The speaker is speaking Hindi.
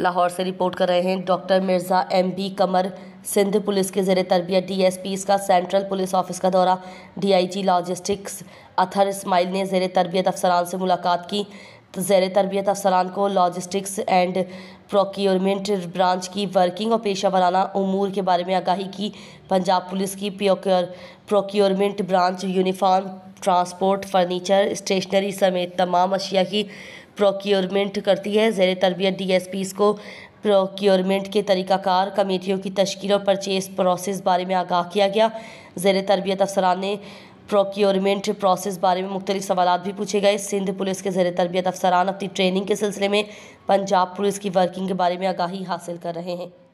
लाहौर से रिपोर्ट कर रहे हैं doctor Mirza M B Qamar Sindh police के जेर तरबियत डी एस पी इसका सेंट्रल पुलिस ऑफिस का दौरा D I G logistics Athar Ismail ने जेर तरबियत अफसरान से मुलाकात की जेर तरबियत अफसरान को लॉजिस्टिक्स एंड प्रोक्योरमेंट ब्रांच की वर्किंग और पेशा वराना अमूर के बारे में आगाही की पंजाब पुलिस की procurement branch uniform transport furniture stationery समेत तमाम अशिया की प्रोक्योरमेंट करती है जेर तरबियत डी एस पीज़ को प्रोक्योरमेंट के तरीक़ाकार कमेटियों की तश्ल और परचेज प्रोसेस बारे में आगाह किया गया जेर तरबियत अफसरान ने प्रोक्योरमेंट प्रोसेस बारे में मुख्तलिफ सवाल भी पूछे गए सिंध पुलिस के जेर तरबियत अफसरान अपनी ट्रेनिंग के सिलसिले में पंजाब पुलिस की वर्किंग के बारे में आगाही हासिल कर रहे हैं